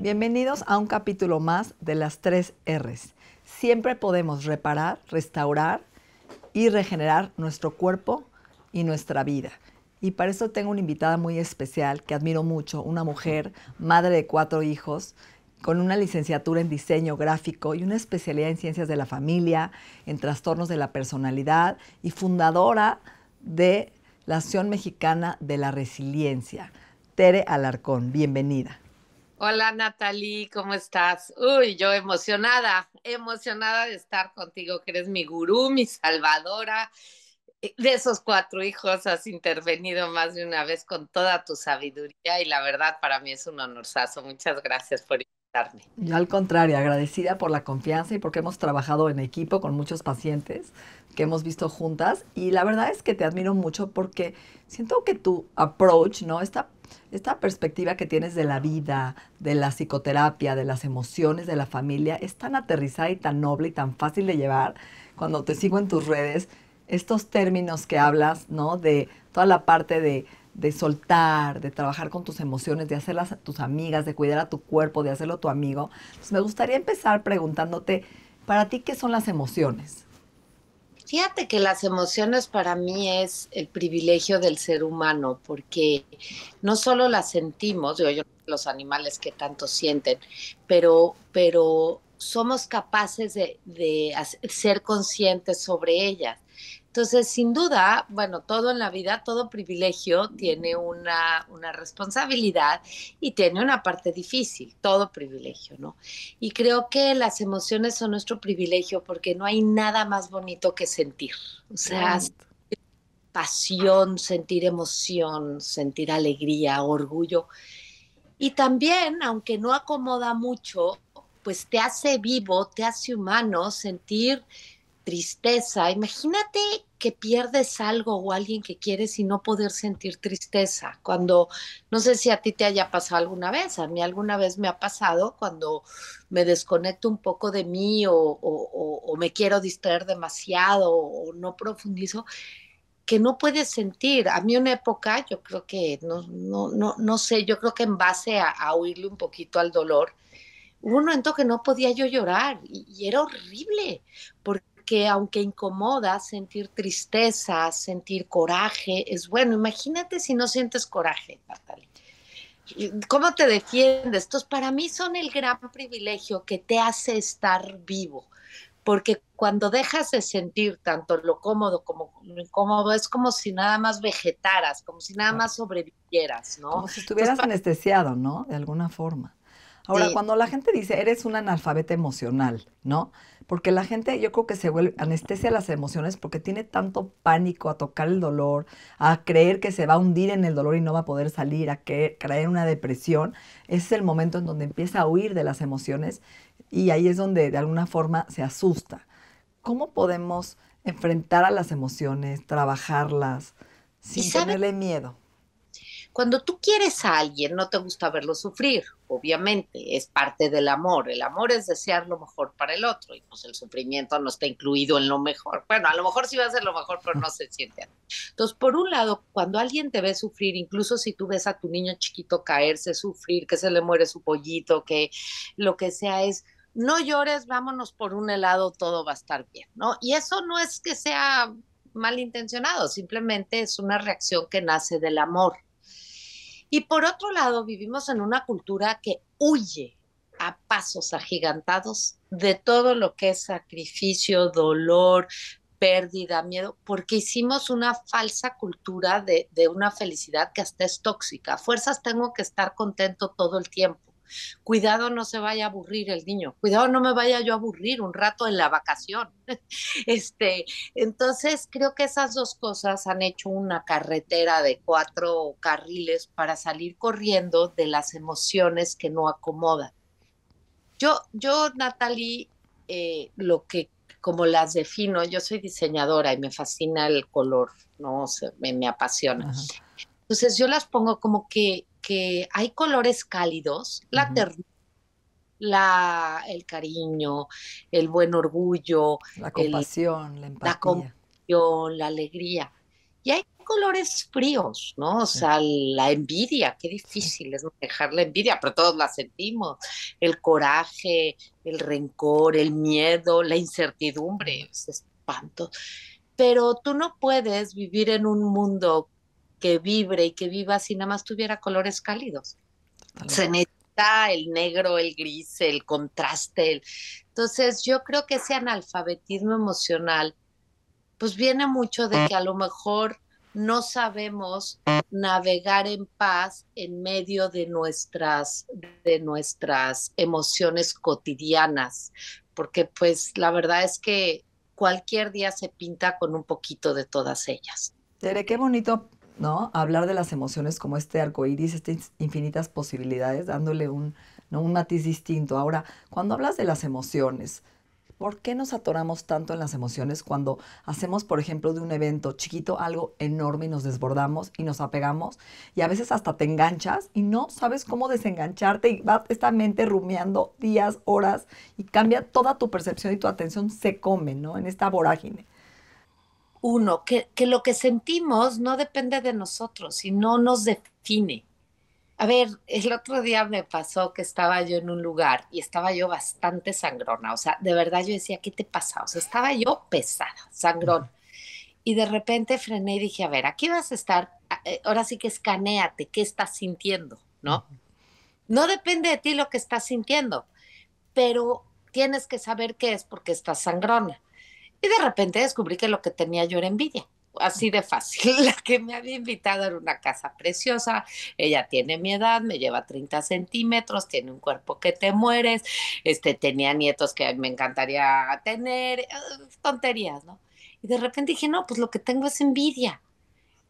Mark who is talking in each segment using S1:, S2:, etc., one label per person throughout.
S1: Bienvenidos a un capítulo más de las tres R's. Siempre podemos reparar, restaurar y regenerar nuestro cuerpo y nuestra vida. Y para eso tengo una invitada muy especial que admiro mucho, una mujer, madre de cuatro hijos, con una licenciatura en diseño gráfico y una especialidad en ciencias de la familia, en trastornos de la personalidad y fundadora de la Acción Mexicana de la Resiliencia. Tere Alarcón, bienvenida.
S2: Hola Natalie, ¿cómo estás? Uy, yo emocionada, emocionada de estar contigo, que eres mi gurú, mi salvadora. Eh, de esos cuatro hijos has intervenido más de una vez con toda tu sabiduría y la verdad para mí es un honorazo. Muchas gracias por invitarme.
S1: Yo al contrario, agradecida por la confianza y porque hemos trabajado en equipo con muchos pacientes que hemos visto juntas y la verdad es que te admiro mucho porque siento que tu approach, ¿no? está esta perspectiva que tienes de la vida, de la psicoterapia, de las emociones, de la familia, es tan aterrizada y tan noble y tan fácil de llevar. Cuando te sigo en tus redes, estos términos que hablas, ¿no? De toda la parte de, soltar, de trabajar con tus emociones, de hacerlas a tus amigas, de cuidar a tu cuerpo, de hacerlo tu amigo. me gustaría empezar preguntándote, para ti, ¿qué son las emociones?
S2: Fíjate que las emociones para mí es el privilegio del ser humano, porque no solo las sentimos, yo, los animales que tanto sienten, pero, pero somos capaces de ser conscientes sobre ellas. Entonces, sin duda, bueno, todo en la vida, todo privilegio tiene una, una responsabilidad y tiene una parte difícil, todo privilegio, ¿no? Y creo que las emociones son nuestro privilegio porque no hay nada más bonito que sentir. O sea, sentir pasión, sentir emoción, sentir alegría, orgullo. Y también, aunque no acomoda mucho, pues te hace vivo, te hace humano sentir tristeza. Imagínate que pierdes algo o alguien que quieres y no poder sentir tristeza. Cuando, no sé si a ti te haya pasado alguna vez, a mí alguna vez me ha pasado cuando me desconecto un poco de mí o, me quiero distraer demasiado o no profundizo, que no puedes sentir. A mí una época, yo creo que, no, no, no, sé, yo creo que en base a, huirle un poquito al dolor, hubo un momento que no podía yo llorar y, y, era horrible, porque que aunque incomoda, sentir tristeza, sentir coraje, es bueno. Imagínate si no sientes coraje, Natalia. ¿Cómo te defiendes? estos para mí son el gran privilegio que te hace estar vivo, porque cuando dejas de sentir tanto lo cómodo como lo incómodo, es como si nada más vegetaras, como si nada más sobrevivieras, ¿no? Como si
S1: estuvieras anestesiado, ¿no? De alguna forma. Ahora, cuando la gente dice, eres un analfabeta emocional, ¿no? porque la gente yo creo que se vuelve anestesia las emociones porque tiene tanto pánico a tocar el dolor, a creer que se va a hundir en el dolor y no va a poder salir, a creer una depresión. Ese es el momento en donde empieza a huir de las emociones y ahí es donde de alguna forma se asusta. ¿Cómo podemos enfrentar a las emociones, trabajarlas sin tenerle miedo?
S2: Cuando tú quieres a alguien, no te gusta verlo sufrir, obviamente, es parte del amor. El amor es desear lo mejor para el otro y pues el sufrimiento no está incluido en lo mejor. Bueno, a lo mejor sí va a ser lo mejor, pero no se siente. Entonces, por un lado, cuando alguien te ve sufrir, incluso si tú ves a tu niño chiquito caerse, sufrir, que se le muere su pollito, que lo que sea es no llores, vámonos por un helado, todo va a estar bien, ¿no? Y eso no es que sea malintencionado, simplemente es una reacción que nace del amor. Y por otro lado, vivimos en una cultura que huye a pasos agigantados de todo lo que es sacrificio, dolor, pérdida, miedo, porque hicimos una falsa cultura de, de, una felicidad que hasta es tóxica. Fuerzas tengo que estar contento todo el tiempo. Cuidado no se vaya a aburrir el niño, cuidado no me vaya yo a aburrir un rato en la vacación. este, entonces creo que esas dos cosas han hecho una carretera de cuatro carriles para salir corriendo de las emociones que no acomodan. Yo, yo, Natalie, eh, lo que como las defino, yo soy diseñadora y me fascina el color, ¿no? me, apasiona. Entonces yo las pongo como que hay colores cálidos, la ternura, la, el cariño, el buen orgullo, la compasión, la empatía. La alegría. Y hay colores fríos, ¿no? O sea, la envidia, qué difícil es manejar la envidia, pero todos la sentimos. El coraje, el rencor, el miedo, la incertidumbre, es espanto. Pero tú no puedes vivir en un mundo que vibre y que viva si nada más tuviera colores cálidos. Se necesita el negro, el gris, el contraste. El... Entonces yo creo que ese analfabetismo emocional pues viene mucho de que a lo mejor no sabemos navegar en paz en medio de nuestras, de nuestras emociones cotidianas, porque pues la verdad es que cualquier día se pinta con un poquito de todas ellas.
S1: Tere, qué bonito ¿no? Hablar de las emociones como este arco iris, estas infinitas posibilidades, dándole un, ¿no? matiz distinto. Ahora, cuando hablas de las emociones, ¿por qué nos atoramos tanto en las emociones cuando hacemos, por ejemplo, de un evento chiquito algo enorme y nos desbordamos y nos apegamos y a veces hasta te enganchas y no sabes cómo desengancharte y va esta mente rumiando días, horas y cambia toda tu percepción y tu atención se come, ¿no? En esta vorágine uno, que, lo que sentimos no depende de nosotros
S2: y no nos define. A ver, el otro día me pasó que estaba yo en un lugar y estaba yo bastante sangrona, o sea, de verdad yo decía, ¿qué te pasa? O sea, estaba yo pesada, sangrón. Y de repente frené y dije, a ver, aquí vas a estar, eh, ahora sí que escaneate ¿qué estás sintiendo? ¿No? No depende de ti lo que estás sintiendo, pero tienes que saber qué es porque estás sangrona. Y de repente descubrí que lo que tenía yo era envidia así de fácil. La que me había invitado era una casa preciosa, ella tiene mi edad, me lleva 30 centímetros, tiene un cuerpo que te mueres, este, tenía nietos que me encantaría tener, eh, tonterías, ¿no? Y de repente dije, no, pues lo que tengo es envidia.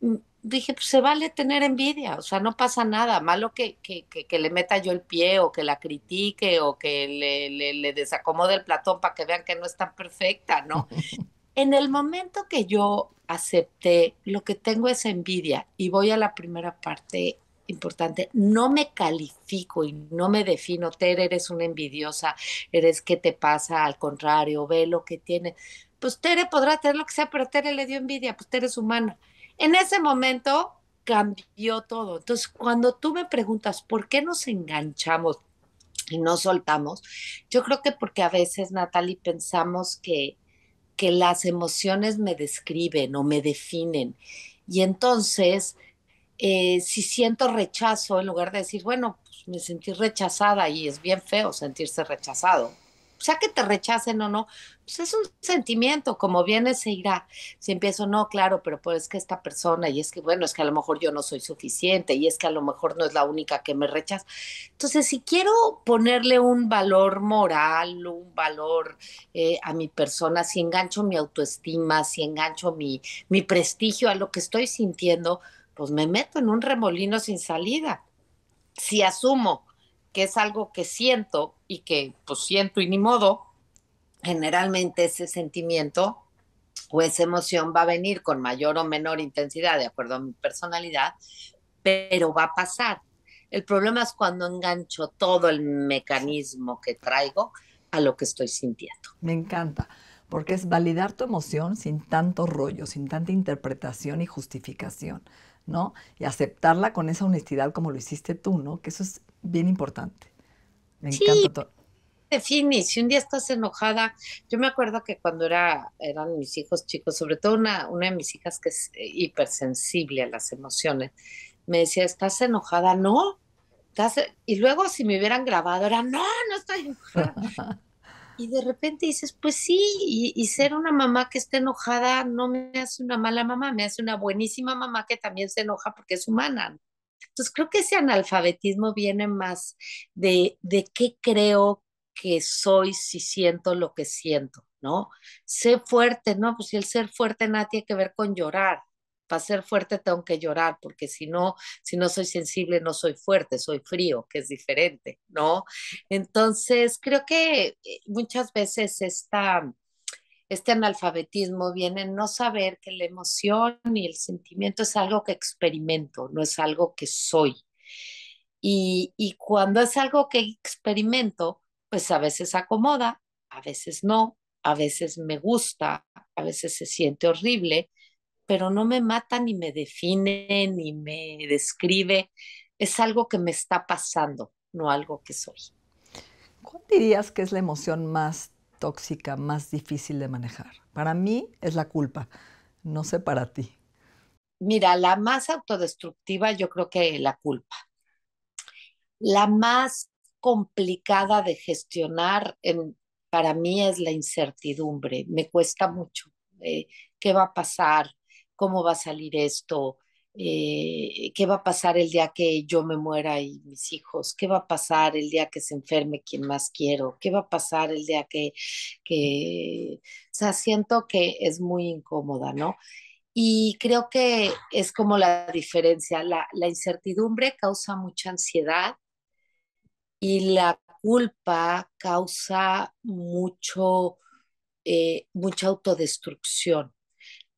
S2: Mm, dije, pues se vale tener envidia, o sea, no pasa nada, malo que, que, que, que le meta yo el pie o que la critique o que le, le, desacomode el platón para que vean que no es tan perfecta, ¿no? en el momento que yo acepté, lo que tengo es envidia y voy a la primera parte importante, no me califico y no me defino, Tere, eres una envidiosa, eres que te pasa, al contrario, ve lo que tiene. Pues Tere podrá tener lo que sea, pero Tere le dio envidia, pues Tere es humana. En ese momento cambió todo. Entonces, cuando tú me preguntas por qué nos enganchamos y no soltamos, yo creo que porque a veces, Natalie, pensamos que, las emociones me describen o me definen. Y entonces, eh, si siento rechazo, en lugar de decir, bueno, pues me sentí rechazada y es bien feo sentirse rechazado sea que te rechacen o no, pues es un sentimiento, como viene se irá. Si empiezo, no, claro, pero pues es que esta persona, y es que, bueno, es que a lo mejor yo no soy suficiente, y es que a lo mejor no es la única que me rechaza. Entonces, si quiero ponerle un valor moral, un valor eh, a mi persona, si engancho mi autoestima, si engancho mi, mi prestigio a lo que estoy sintiendo, pues me meto en un remolino sin salida. Si asumo es algo que siento y que pues siento y ni modo, generalmente ese sentimiento o esa emoción va a venir con mayor o menor intensidad de acuerdo a mi personalidad, pero va a pasar. El problema es cuando engancho todo el mecanismo que traigo a lo que estoy sintiendo.
S1: Me encanta, porque es validar tu emoción sin tanto rollo, sin tanta interpretación y justificación, ¿no? Y aceptarla con esa honestidad como lo hiciste tú, ¿no? Que eso es bien importante. Me encanta todo.
S2: definis, si un día estás enojada, yo me acuerdo que cuando era, eran mis hijos chicos, sobre todo una, una de mis hijas que es eh, hipersensible a las emociones, me decía, ¿estás enojada? No. ¿Estás...? Y luego si me hubieran grabado, era, no, no estoy enojada. y de repente dices, pues sí, y, y, ser una mamá que esté enojada no me hace una mala mamá, me hace una buenísima mamá que también se enoja porque es humana. Entonces creo que ese analfabetismo viene más de, de qué creo que soy si siento lo que siento, ¿no? Sé fuerte, ¿no? Pues si el ser fuerte nada tiene que ver con llorar. Para ser fuerte tengo que llorar, porque si no, si no soy sensible, no soy fuerte, soy frío, que es diferente, ¿no? Entonces, creo que eh, muchas veces esta, este analfabetismo viene en no saber que la emoción y el sentimiento es algo que experimento, no es algo que soy. Y, cuando es algo que experimento, pues a veces acomoda, a veces no, a veces me gusta, a veces se siente horrible, pero no me mata ni me define ni me describe. Es algo que me está pasando, no algo que soy.
S1: ¿Cuál dirías que es la emoción más tóxica, más difícil de manejar? Para mí es la culpa, no sé para ti.
S2: Mira, la más autodestructiva yo creo que la culpa. La más complicada de gestionar para mí es la incertidumbre. Me cuesta mucho. Eh, ¿Qué va a pasar? ¿Cómo va a salir esto? Eh, qué va a pasar el día que yo me muera y mis hijos, qué va a pasar el día que se enferme quien más quiero, qué va a pasar el día que, que... o sea, siento que es muy incómoda, ¿no? Y creo que es como la diferencia, la, incertidumbre causa mucha ansiedad y la culpa causa mucho, eh, mucha autodestrucción.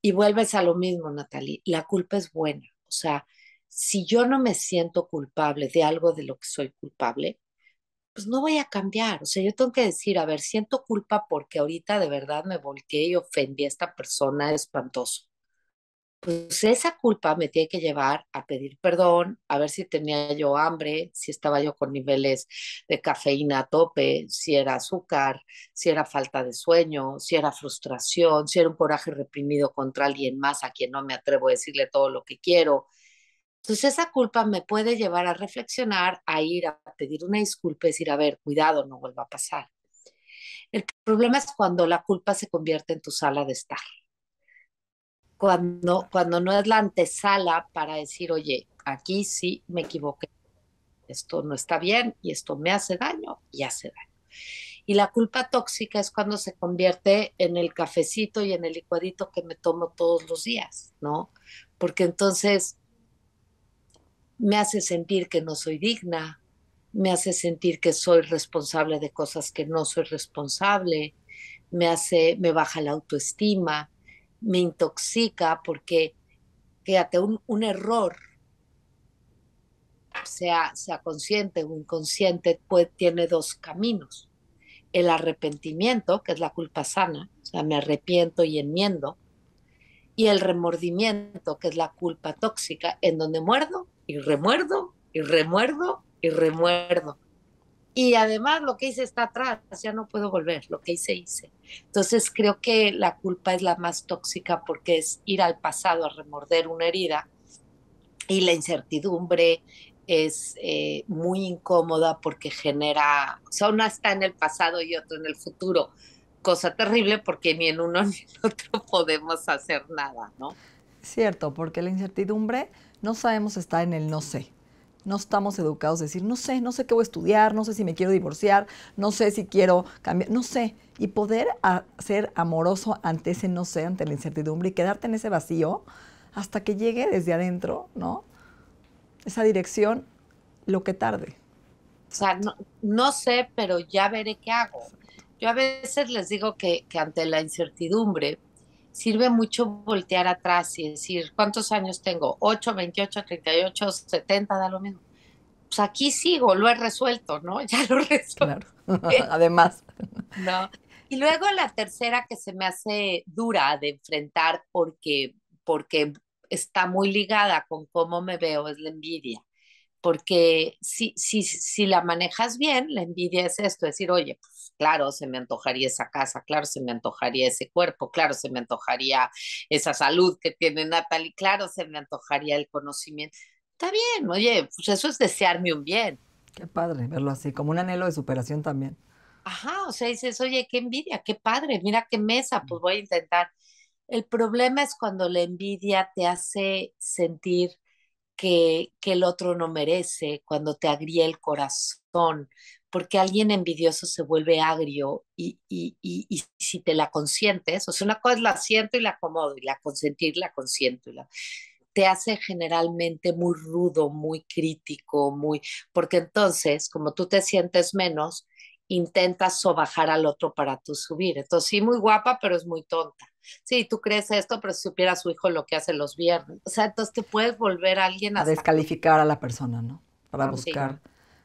S2: Y vuelves a lo mismo, Natalie, la culpa es buena o sea, si yo no me siento culpable de algo de lo que soy culpable, pues no voy a cambiar. O sea, yo tengo que decir, a ver, siento culpa porque ahorita de verdad me volteé y ofendí a esta persona espantoso pues esa culpa me tiene que llevar a pedir perdón, a ver si tenía yo hambre, si estaba yo con niveles de cafeína a tope, si era azúcar, si era falta de sueño, si era frustración, si era un coraje reprimido contra alguien más a quien no me atrevo a decirle todo lo que quiero. Entonces esa culpa me puede llevar a reflexionar, a ir a pedir una disculpa y decir, a ver, cuidado, no vuelva a pasar. El problema es cuando la culpa se convierte en tu sala de estar cuando, cuando no es la antesala para decir, oye, aquí sí me equivoqué, esto no está bien y esto me hace daño y hace daño. Y la culpa tóxica es cuando se convierte en el cafecito y en el licuadito que me tomo todos los días, ¿no? Porque entonces me hace sentir que no soy digna, me hace sentir que soy responsable de cosas que no soy responsable, me hace, me baja la autoestima, me intoxica porque, fíjate, un, error, sea, sea consciente o inconsciente, pues, tiene dos caminos. El arrepentimiento, que es la culpa sana, o sea, me arrepiento y enmiendo, y el remordimiento, que es la culpa tóxica, en donde muerdo y remuerdo y remuerdo y remuerdo. Y además lo que hice está atrás, ya no puedo volver, lo que hice hice. Entonces creo que la culpa es la más tóxica porque es ir al pasado a remorder una herida y la incertidumbre es eh, muy incómoda porque genera, o sea, una está en el pasado y otra en el futuro, cosa terrible porque ni en uno ni en otro podemos hacer nada, ¿no?
S1: Cierto, porque la incertidumbre no sabemos está en el no sé. No estamos educados a decir, no sé, no sé qué voy a estudiar, no sé si me quiero divorciar, no sé si quiero cambiar, no sé. Y poder ser amoroso ante ese no sé, ante la incertidumbre y quedarte en ese vacío hasta que llegue desde adentro, ¿no? Esa dirección, lo que tarde. O sea, no, sé, pero
S2: ya veré qué hago. Yo a veces les digo que ante la incertidumbre, sirve mucho voltear atrás y decir, ¿cuántos años tengo? ¿8, 28, 38, 70? Da lo mismo. Pues aquí sigo, lo he resuelto, ¿no? Ya lo resuelto.
S1: Además.
S2: No. Y luego la tercera que se me hace dura de enfrentar porque, porque está muy ligada con cómo me veo es la envidia porque si, si, si la manejas bien, la envidia es esto, decir, oye, pues claro, se me antojaría esa casa, claro, se me antojaría ese cuerpo, claro, se me antojaría esa salud que tiene Natalie, claro, se me antojaría el conocimiento.
S1: Está bien, oye, pues eso es desearme un bien. Qué padre verlo así, como un anhelo de superación también.
S2: Ajá, o sea, dices, oye, qué envidia, qué padre, mira qué mesa, pues mm. voy a intentar. El problema es cuando la envidia te hace sentir que, el otro no merece, cuando te agría el corazón, porque alguien envidioso se vuelve agrio y, si te la consientes, o sea, una cosa la siento y la acomodo y la consentir, la consiento la te hace generalmente muy rudo, muy crítico, muy, porque entonces, como tú te sientes menos, intentas sobajar al otro para tú subir. Entonces, sí, muy guapa, pero es muy tonta. Sí, tú crees esto, pero si supiera su hijo lo que hace los viernes. O sea, entonces te puedes volver a alguien a...
S1: descalificar a la persona, ¿no? Para ah, buscar...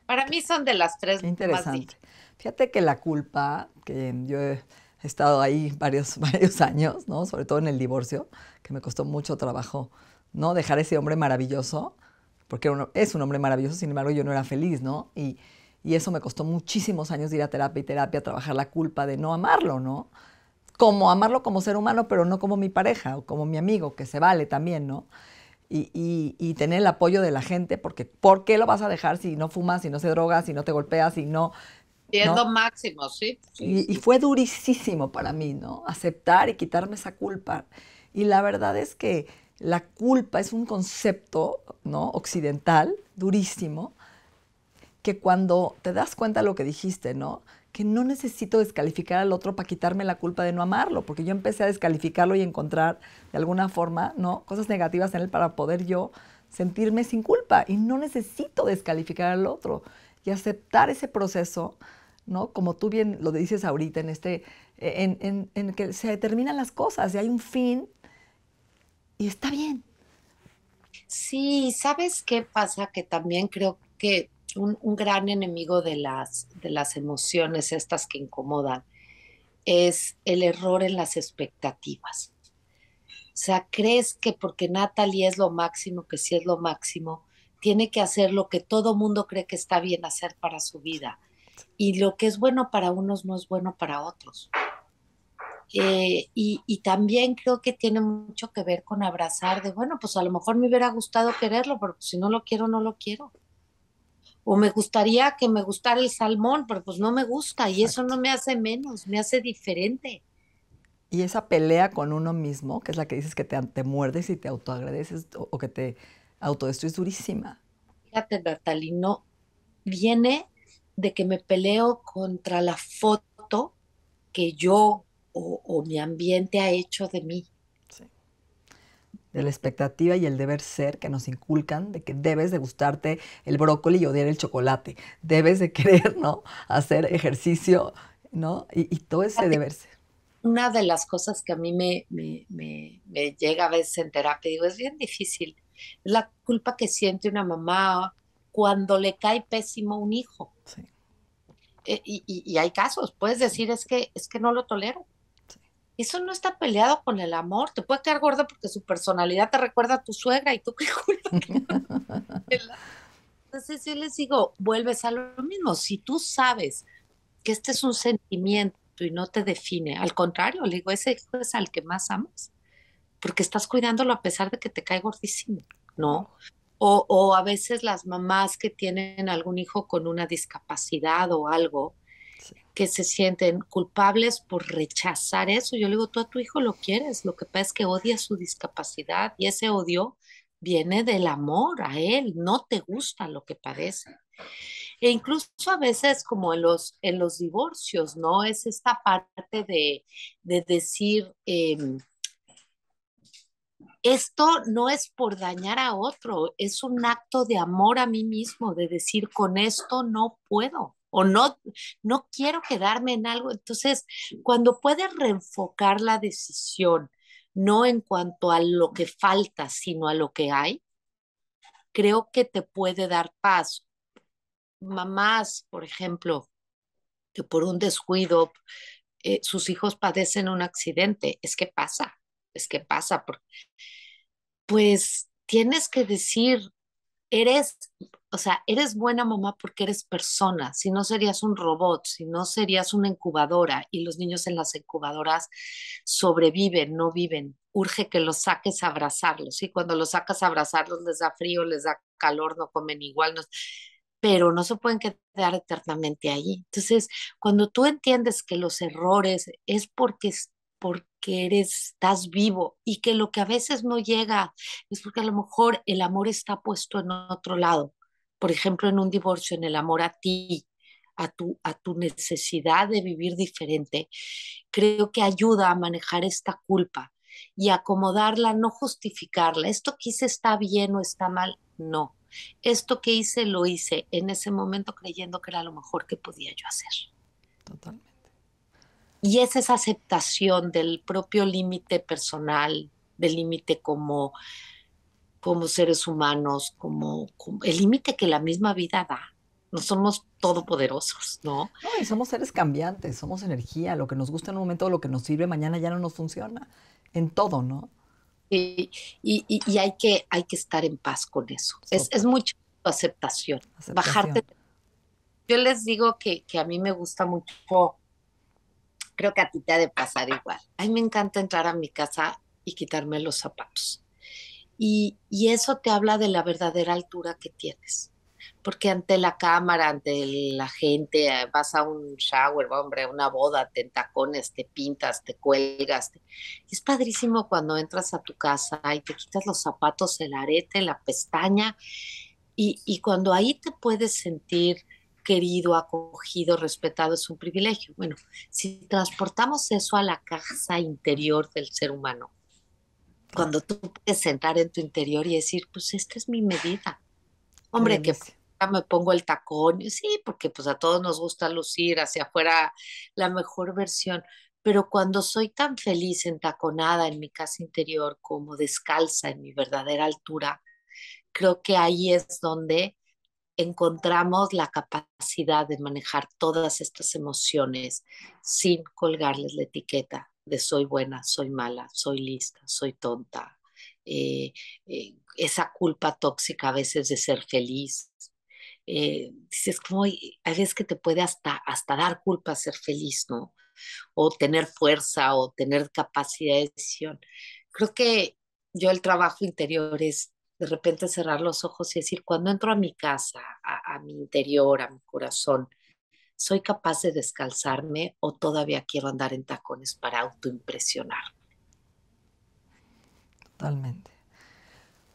S2: Para mí son de las tres Qué interesante.
S1: Fíjate que la culpa, que yo he estado ahí varios, varios años, ¿no? Sobre todo en el divorcio, que me costó mucho trabajo, ¿no? Dejar ese hombre maravilloso, porque es un hombre maravilloso, sin embargo yo no era feliz, ¿no? Y y eso me costó muchísimos años de ir a terapia y terapia, trabajar la culpa de no amarlo, ¿no? Como amarlo como ser humano, pero no como mi pareja o como mi amigo, que se vale también, ¿no? Y, y, tener el apoyo de la gente, porque ¿por qué lo vas a dejar si no fumas, si no se drogas, si no te golpeas, si no... Y ¿no?
S2: máximo, sí. y, y,
S1: fue durísimo para mí, ¿no? Aceptar y quitarme esa culpa. Y la verdad es que la culpa es un concepto, ¿no? Occidental, durísimo, que cuando te das cuenta de lo que dijiste, ¿no? Que no necesito descalificar al otro para quitarme la culpa de no amarlo, porque yo empecé a descalificarlo y encontrar de alguna forma, ¿no? Cosas negativas en él para poder yo sentirme sin culpa y no necesito descalificar al otro y aceptar ese proceso, ¿no? Como tú bien lo dices ahorita en este, en, en que se determinan las cosas y hay un fin y está bien. Sí, ¿sabes
S2: qué pasa? Que también creo que un, gran enemigo de las, de las emociones, estas que incomodan, es el error en las expectativas. O sea, crees que porque Natalie es lo máximo, que si es lo máximo, tiene que hacer lo que todo mundo cree que está bien hacer para su vida. Y lo que es bueno para unos no es bueno para otros. Eh, y, y, también creo que tiene mucho que ver con abrazar de, bueno, pues a lo mejor me hubiera gustado quererlo, pero pues si no lo quiero, no lo quiero o me gustaría que me gustara el salmón, pero pues no me gusta y eso no me hace menos, me hace diferente.
S1: Y esa pelea con uno mismo, que es la que dices que te, te muerdes y te autoagradeces o, que te autodestruyes durísima.
S2: Fíjate, Bertali, no viene de que me peleo contra la foto que yo o mi ambiente ha hecho de mí
S1: de la expectativa y el deber ser que nos inculcan de que debes de gustarte el brócoli y odiar el chocolate, debes de querer, ¿no? Hacer ejercicio, ¿no? Y, todo ese deber ser.
S2: Una de las cosas que a mí me, me, llega a veces en terapia, digo, es bien difícil, es la culpa que siente una mamá cuando le cae pésimo un hijo. Sí. Eh, y, hay casos, puedes decir es que es que no lo tolero, eso no está peleado con el amor. Te puede quedar gordo porque su personalidad te recuerda a tu suegra y tú qué culpa Entonces yo les digo, vuelves a lo mismo. Si tú sabes que este es un sentimiento y no te define, al contrario, le digo, ese hijo es al que más amas, porque estás cuidándolo a pesar de que te cae gordísimo, ¿no? o a veces las mamás que tienen algún hijo con una discapacidad o algo, que se sienten culpables por rechazar eso. Yo le digo, tú a tu hijo lo quieres, lo que pasa es que odia su discapacidad y ese odio viene del amor a él, no te gusta lo que padece. E incluso a veces como en los, en los divorcios, ¿no? Es esta parte de, decir, em, esto no es por dañar a otro, es un acto de amor a mí mismo, de decir, con esto no puedo o no, no quiero quedarme en algo. Entonces, cuando puedes reenfocar la decisión, no en cuanto a lo que falta, sino a lo que hay, creo que te puede dar paz. Mamás, por ejemplo, que por un descuido eh, sus hijos padecen un accidente, es que pasa, es que pasa. Pues tienes que decir, eres, o sea, eres buena mamá porque eres persona, si no serías un robot, si no serías una incubadora y los niños en las incubadoras sobreviven, no viven. Urge que los saques a abrazarlos y cuando los sacas a abrazarlos les da frío, les da calor, no comen igual, no, pero no se pueden quedar eternamente ahí, Entonces, cuando tú entiendes que los errores es porque porque eres, estás vivo y que lo que a veces no llega es porque a lo mejor el amor está puesto en otro lado. Por ejemplo, en un divorcio, en el amor a ti, a tu, a tu necesidad de vivir diferente, creo que ayuda a manejar esta culpa y acomodarla, no justificarla. Esto que hice está bien o está mal, no. Esto que hice lo hice en ese momento creyendo que era lo mejor que podía yo hacer. Y es esa aceptación del propio límite personal, del límite como, como seres humanos, como,
S1: el límite que la misma vida da. No somos todopoderosos, ¿no? No, somos seres cambiantes, somos energía. Lo que nos gusta en un momento, lo que nos sirve mañana ya no nos funciona. En todo, ¿no? Y, y, hay, que, hay que estar en paz con eso. Es, es
S2: mucho aceptación, Bajarte. Yo les digo que, a mí me gusta mucho Creo que a ti te ha de pasar igual. A mí me encanta entrar a mi casa y quitarme los zapatos. Y, y eso te habla de la verdadera altura que tienes. Porque ante la cámara, ante la gente, eh, vas a un shower, hombre, a una boda, te tacones, te pintas, te cuelgas. Es padrísimo cuando entras a tu casa y te quitas los zapatos, el arete, la pestaña. Y, y cuando ahí te puedes sentir querido, acogido, respetado es un privilegio. Bueno, si transportamos eso a la casa interior del ser humano, cuando tú puedes entrar en tu interior y decir, pues esta es mi medida. Hombre, que me pongo el tacón, sí, porque pues a todos nos gusta lucir hacia afuera la mejor versión, pero cuando soy tan feliz entaconada en mi casa interior como descalza en mi verdadera altura, creo que ahí es donde encontramos la capacidad de manejar todas estas emociones sin colgarles la etiqueta de soy buena, soy mala, soy lista, soy tonta. Eh, eh, esa culpa tóxica a veces de ser feliz. Eh, dices, como hay veces que te puede hasta, hasta dar culpa a ser feliz, ¿no? O tener fuerza o tener capacidad de decisión. Creo que yo el trabajo interior es de repente cerrar los ojos y decir, cuando entro a mi casa, a, mi interior, a mi corazón, ¿soy capaz de descalzarme o todavía quiero andar en tacones para autoimpresionarme?
S1: Totalmente.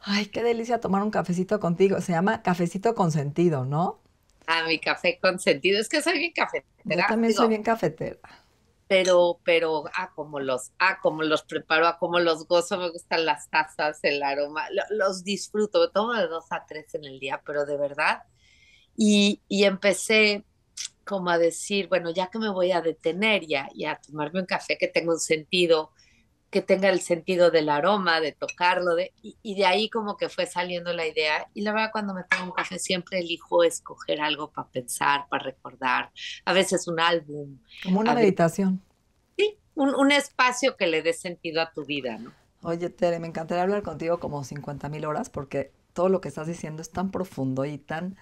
S1: Ay, qué delicia tomar un cafecito contigo. Se llama cafecito consentido, ¿no?
S2: Ah, mi café consentido. Es que soy bien cafetera. Yo también soy
S1: bien cafetera
S2: pero, pero, ah, como los, ah, como los preparo, ah, como los gozo, me gustan las tazas, el aroma, los disfruto, tomo de dos a tres en el día, pero de verdad. Y, y empecé como a decir, bueno, ya que me voy a detener ya, ya y a tomarme un café que tenga un sentido, que tenga el sentido del aroma, de tocarlo, de, y, de ahí como que fue saliendo la idea. Y la verdad, cuando me tomo un café, siempre elijo escoger algo para pensar, para recordar, a veces un álbum.
S1: Como una meditación.
S2: sí, un, espacio que le dé sentido a tu vida,
S1: ¿no? Oye, Tere, me encantaría hablar contigo como 50 mil horas porque todo lo que estás diciendo es tan profundo y tan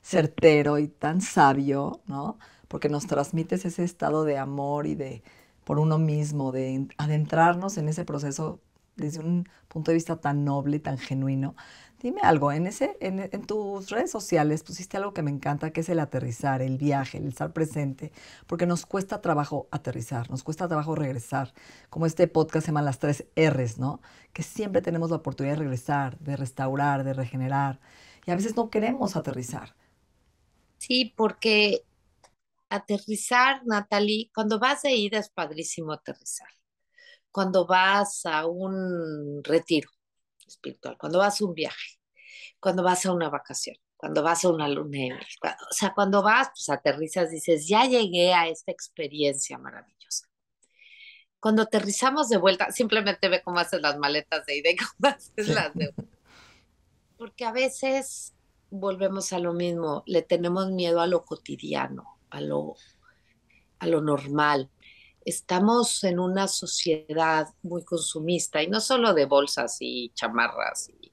S1: certero y tan sabio, ¿no? Porque nos transmites ese estado de amor y de por uno mismo, de adentrarnos en ese proceso desde un punto de vista tan noble, tan genuino. Dime algo, en, ese, en, tus redes sociales pusiste algo que me encanta, que es el aterrizar, el viaje, el estar presente, porque nos cuesta trabajo aterrizar, nos cuesta trabajo regresar, como este podcast se llama las tres Rs, ¿no? Que siempre tenemos la oportunidad de regresar, de restaurar, de regenerar, y a veces no queremos aterrizar.
S2: Sí, porque aterrizar, Natalie, cuando vas de ida es padrísimo aterrizar. Cuando vas a un retiro espiritual, cuando vas a un viaje, cuando vas a una vacación, cuando vas a una luna de miel, o sea, cuando vas, pues aterrizas, dices, ya llegué a esta experiencia maravillosa. Cuando aterrizamos de vuelta, simplemente ve cómo haces las maletas de ida y cómo haces las de vuelta. Porque a veces volvemos a lo mismo, le tenemos miedo a lo cotidiano a lo, a lo normal. Estamos en una sociedad muy consumista, y no solo de bolsas y chamarras, y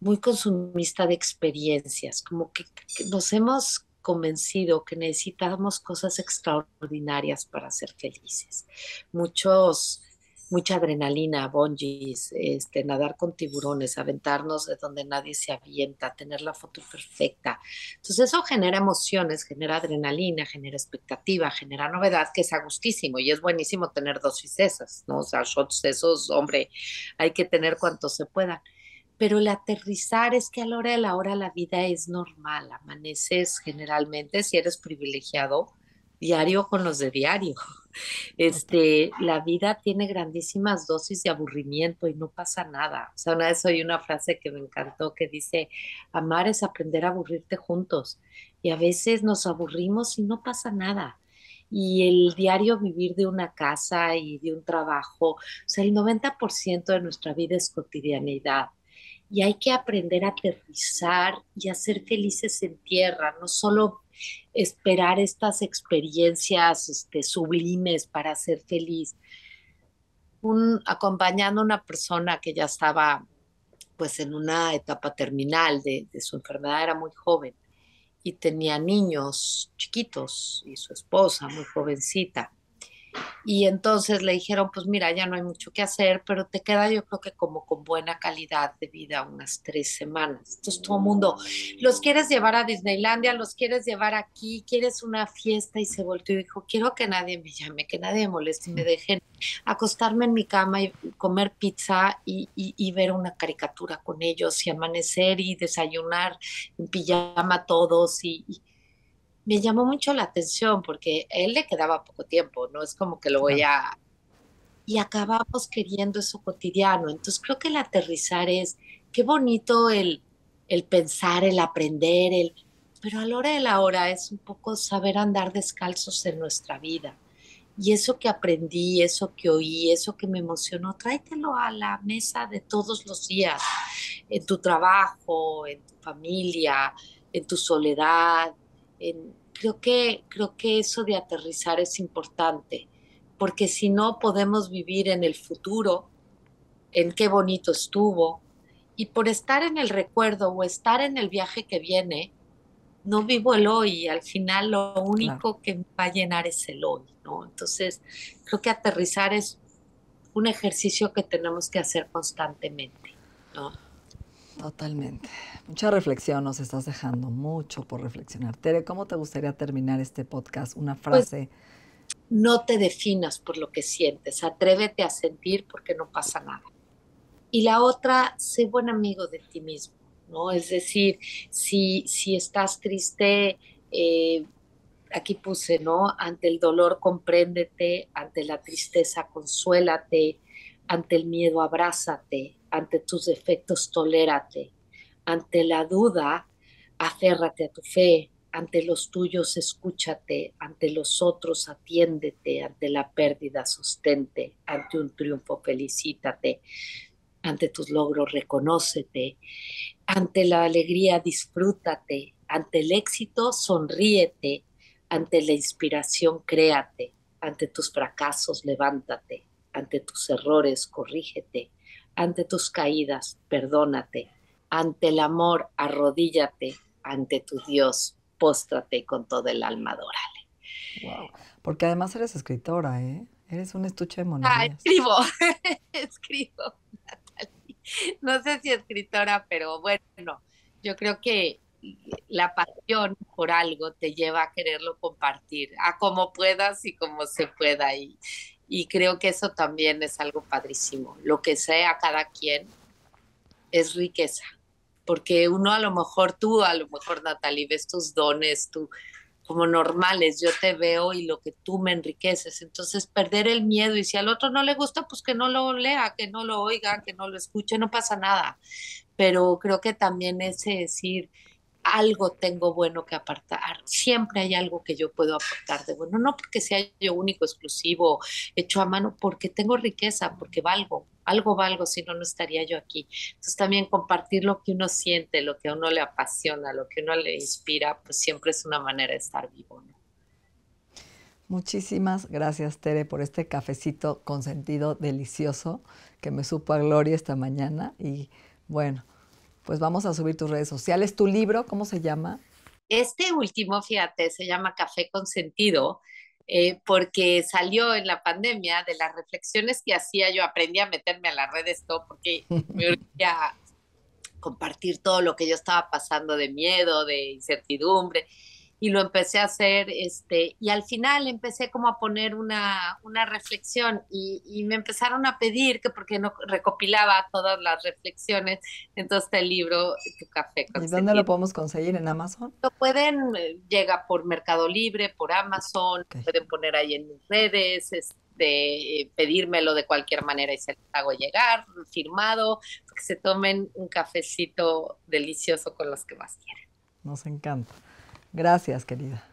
S2: muy consumista de experiencias, como que, que nos hemos convencido que necesitamos cosas extraordinarias para ser felices. Muchos mucha adrenalina, bungees, este, nadar con tiburones, aventarnos de donde nadie se avienta, tener la foto perfecta. Entonces eso genera emociones, genera adrenalina, genera expectativa, genera novedad, que es a gustísimo y es buenísimo tener dosis esas, ¿no? O sea, shots esos, hombre, hay que tener cuantos se puedan pero el aterrizar es que a la hora de la hora la vida es normal, amaneces generalmente, si eres privilegiado, diario con los de diario, Este, la vida tiene grandísimas dosis de aburrimiento y no pasa nada. O sea, una vez oí una frase que me encantó que dice, amar es aprender a aburrirte juntos. Y a veces nos aburrimos y no pasa nada. Y el diario vivir de una casa y de un trabajo, o sea, el 90% de nuestra vida es cotidianidad y hay que aprender a aterrizar y a ser felices en tierra, no solo esperar estas experiencias este, sublimes para ser feliz. acompañando a una persona que ya estaba pues en una etapa terminal de su enfermedad, era muy joven y tenía niños chiquitos y su esposa muy jovencita y entonces le dijeron, pues mira, ya no hay mucho que hacer, pero te queda yo creo que como con buena calidad de vida unas tres semanas. Entonces todo el mundo, los quieres llevar a Disneylandia, los quieres llevar aquí, quieres una fiesta y se volteó y dijo, quiero que nadie me llame, que nadie me moleste y me dejen acostarme en mi cama y comer pizza y, ver una caricatura con ellos y amanecer y desayunar en pijama todos y me llamó mucho la atención porque él le quedaba poco tiempo, no es como que lo voy a... Y acabamos queriendo eso cotidiano. Entonces creo que el aterrizar es, qué bonito el, el pensar, el aprender, el... Pero a la hora de la hora es un poco saber andar descalzos en nuestra vida. Y eso que aprendí, eso que oí, eso que me emocionó, tráetelo a la mesa de todos los días, en tu trabajo, en tu familia, en tu soledad, en, creo que, creo que eso de aterrizar es importante, porque si no podemos vivir en el futuro, en qué bonito estuvo, y por estar en el recuerdo o estar en el viaje que viene, no vivo el hoy, al final lo único que va a llenar es el hoy, ¿no? Entonces, creo que aterrizar es un ejercicio que tenemos que hacer constantemente,
S1: ¿no? Totalmente. Mucha reflexión nos estás dejando, mucho por reflexionar. Tere, ¿cómo te gustaría terminar este podcast? Una pues, frase.
S2: no te definas por lo que sientes, atrévete a sentir porque no pasa nada. Y la otra, sé buen amigo de ti mismo, ¿no? Es decir, si, si estás triste, eh, aquí puse, ¿no? Ante el dolor, compréndete, ante la tristeza, consuélate, ante el miedo, abrázate, ante tus defectos tolérate, ante la duda aférrate a tu fe, ante los tuyos escúchate, ante los otros atiéndete, ante la pérdida sostente, ante un triunfo felicítate, ante tus logros reconócete, ante la alegría disfrútate, ante el éxito sonríete, ante la inspiración créate, ante tus fracasos levántate, ante tus errores corrígete, ante tus caídas, perdónate. Ante el amor, arrodíllate. Ante tu Dios, póstrate con todo el alma, adórale.
S1: Wow. Porque además eres escritora, ¿eh? Eres un estuche de monedas. Ah, escribo,
S2: escribo, No sé si escritora, pero bueno, yo creo que la pasión por algo te lleva a quererlo compartir, a como puedas y como se pueda. Y, y creo que eso también es algo padrísimo. Lo que sea cada quien es riqueza, porque uno a lo mejor tú, a lo mejor Natalie, ves tus dones, tú como normales, yo te veo y lo que tú me enriqueces. Entonces, perder el miedo y si al otro no le gusta, pues que no lo lea, que no lo oiga, que no lo escuche, no pasa nada. Pero creo que también ese decir, algo tengo bueno que apartar, siempre hay algo que yo puedo aportar de bueno, no porque sea yo único, exclusivo, hecho a mano, porque tengo riqueza, porque valgo, algo valgo, si no, no estaría yo aquí. Entonces también compartir lo que uno siente, lo que a uno le apasiona, lo que a uno le inspira, pues siempre es una manera de estar vivo. ¿no?
S1: Muchísimas gracias, Tere, por este cafecito consentido delicioso que me supo a gloria esta mañana y bueno, pues vamos a subir tus redes sociales. Tu libro, ¿cómo se llama?
S2: Este último, fíjate, se llama Café con Sentido, eh, porque salió en la pandemia de las reflexiones que hacía. Yo aprendí a meterme a las redes todo porque me a compartir todo lo que yo estaba pasando de miedo, de incertidumbre y lo empecé a hacer, este, y al final empecé como a poner una, una reflexión y, me empezaron a pedir que porque no recopilaba todas las reflexiones, entonces este el libro Tu Café. ¿Y dónde lo
S1: podemos conseguir? ¿En Amazon?
S2: Lo pueden, eh, llega por Mercado Libre, por Amazon, pueden poner ahí en mis redes, este, pedírmelo de cualquier manera y se lo hago llegar, firmado, que se tomen un cafecito delicioso con los que más
S1: quieren. Nos encanta. Gracias, querida.